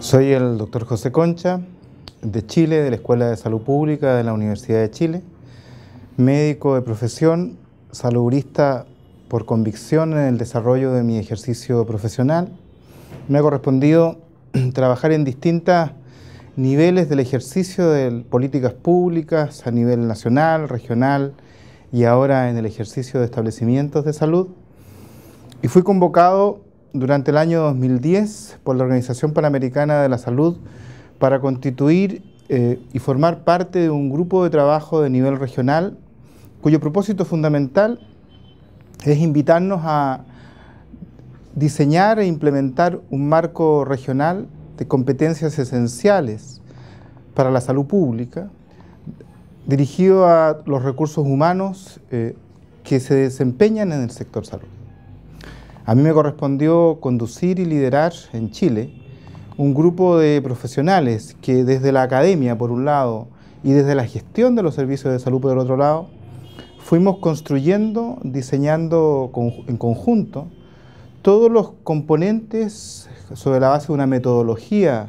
Soy el doctor José Concha, de Chile, de la Escuela de Salud Pública de la Universidad de Chile, médico de profesión, salubrista por convicción en el desarrollo de mi ejercicio profesional. Me ha correspondido trabajar en distintos niveles del ejercicio de políticas públicas a nivel nacional, regional y ahora en el ejercicio de establecimientos de salud. Y fui convocado durante el año 2010 por la Organización Panamericana de la Salud para constituir eh, y formar parte de un grupo de trabajo de nivel regional cuyo propósito fundamental es invitarnos a diseñar e implementar un marco regional de competencias esenciales para la salud pública, dirigido a los recursos humanos eh, que se desempeñan en el sector salud. A mí me correspondió conducir y liderar en Chile un grupo de profesionales que desde la academia, por un lado, y desde la gestión de los servicios de salud, por el otro lado, fuimos construyendo, diseñando en conjunto todos los componentes sobre la base de una metodología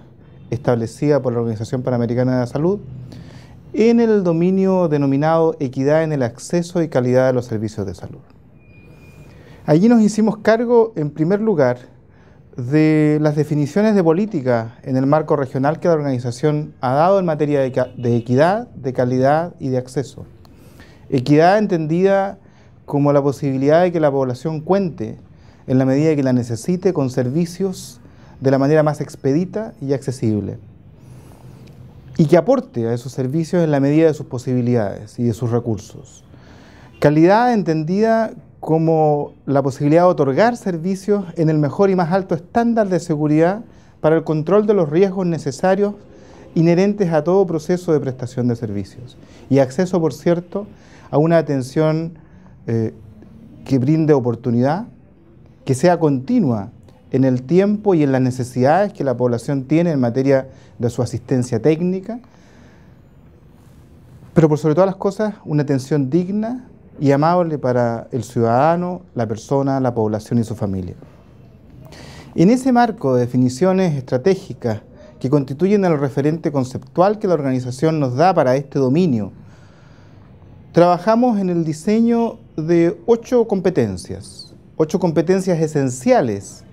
establecida por la Organización Panamericana de la Salud en el dominio denominado equidad en el acceso y calidad de los servicios de salud. Allí nos hicimos cargo, en primer lugar, de las definiciones de política en el marco regional que la organización ha dado en materia de, equidad, de calidad y de acceso. Equidad entendida como la posibilidad de que la población cuente, en la medida que la necesite, con servicios de la manera más expedita y accesible. Y que aporte a esos servicios en la medida de sus posibilidades y de sus recursos. Calidad entendida como la posibilidad de otorgar servicios en el mejor y más alto estándar de seguridad para el control de los riesgos necesarios inherentes a todo proceso de prestación de servicios y acceso, por cierto, a una atención eh, que brinde oportunidad, que sea continua en el tiempo y en las necesidades que la población tiene en materia de su asistencia técnica, pero por sobre todas las cosas, una atención digna y amable para el ciudadano, la persona, la población y su familia. En ese marco de definiciones estratégicas que constituyen el referente conceptual que la organización nos da para este dominio, trabajamos en el diseño de ocho competencias, ocho competencias esenciales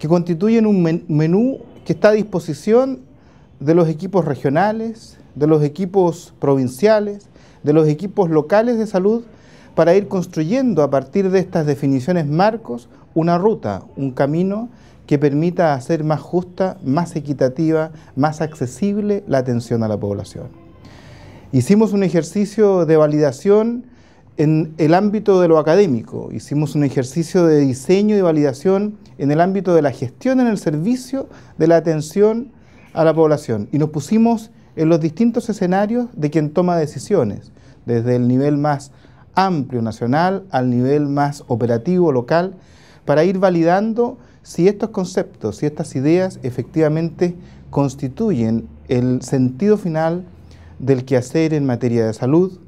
que constituyen un menú que está a disposición de los equipos regionales, de los equipos provinciales, de los equipos locales de salud para ir construyendo a partir de estas definiciones marcos una ruta, un camino que permita hacer más justa, más equitativa, más accesible la atención a la población. Hicimos un ejercicio de validación en el ámbito de lo académico, hicimos un ejercicio de diseño y validación en el ámbito de la gestión en el servicio de la atención a la población y nos pusimos en los distintos escenarios de quien toma decisiones, desde el nivel más amplio nacional al nivel más operativo local para ir validando si estos conceptos, si estas ideas efectivamente constituyen el sentido final del quehacer en materia de salud,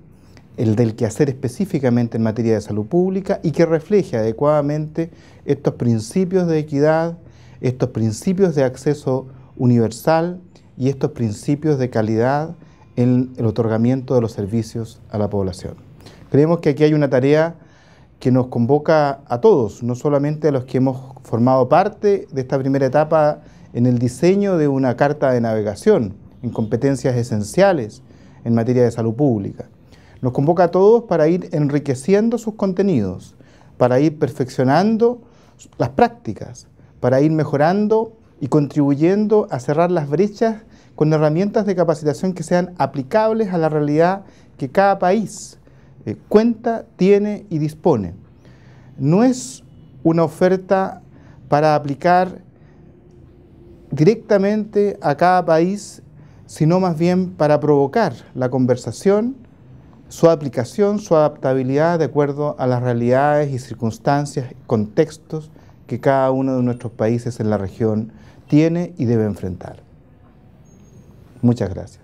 el del quehacer específicamente en materia de salud pública y que refleje adecuadamente estos principios de equidad, estos principios de acceso universal y estos principios de calidad en el otorgamiento de los servicios a la población. Creemos que aquí hay una tarea que nos convoca a todos, no solamente a los que hemos formado parte de esta primera etapa en el diseño de una carta de navegación, en competencias esenciales en materia de salud pública. Nos convoca a todos para ir enriqueciendo sus contenidos, para ir perfeccionando las prácticas, para ir mejorando y contribuyendo a cerrar las brechas con herramientas de capacitación que sean aplicables a la realidad que cada país eh, cuenta, tiene y dispone. No es una oferta para aplicar directamente a cada país, sino más bien para provocar la conversación, su aplicación, su adaptabilidad de acuerdo a las realidades y circunstancias, contextos que cada uno de nuestros países en la región tiene y debe enfrentar. Muchas gracias.